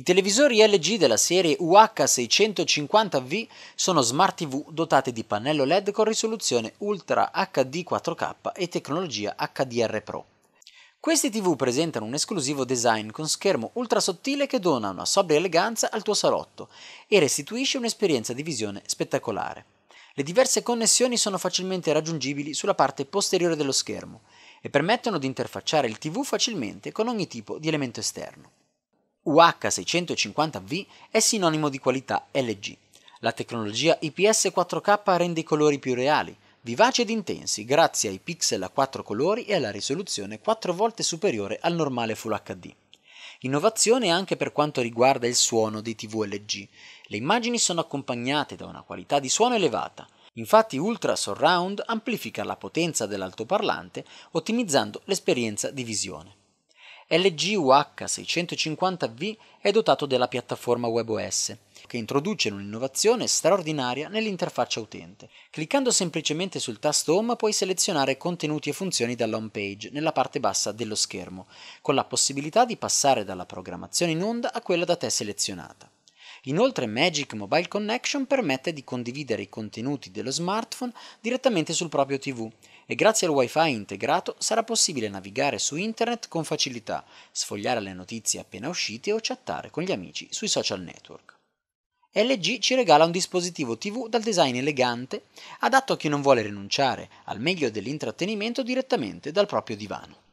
I televisori LG della serie UH650V sono smart TV dotati di pannello LED con risoluzione Ultra HD 4K e tecnologia HDR Pro. Questi TV presentano un esclusivo design con schermo ultra sottile che dona una sobria eleganza al tuo salotto e restituisce un'esperienza di visione spettacolare. Le diverse connessioni sono facilmente raggiungibili sulla parte posteriore dello schermo e permettono di interfacciare il TV facilmente con ogni tipo di elemento esterno. UH650V è sinonimo di qualità LG. La tecnologia IPS 4K rende i colori più reali, vivaci ed intensi grazie ai pixel a 4 colori e alla risoluzione 4 volte superiore al normale Full HD. Innovazione anche per quanto riguarda il suono dei TV LG. Le immagini sono accompagnate da una qualità di suono elevata. Infatti Ultra Surround amplifica la potenza dell'altoparlante ottimizzando l'esperienza di visione lguh 650 v è dotato della piattaforma WebOS, che introduce un'innovazione straordinaria nell'interfaccia utente. Cliccando semplicemente sul tasto Home puoi selezionare contenuti e funzioni dall'home page nella parte bassa dello schermo, con la possibilità di passare dalla programmazione in onda a quella da te selezionata. Inoltre Magic Mobile Connection permette di condividere i contenuti dello smartphone direttamente sul proprio TV e grazie al Wi-Fi integrato sarà possibile navigare su internet con facilità, sfogliare le notizie appena uscite o chattare con gli amici sui social network. LG ci regala un dispositivo TV dal design elegante, adatto a chi non vuole rinunciare al meglio dell'intrattenimento direttamente dal proprio divano.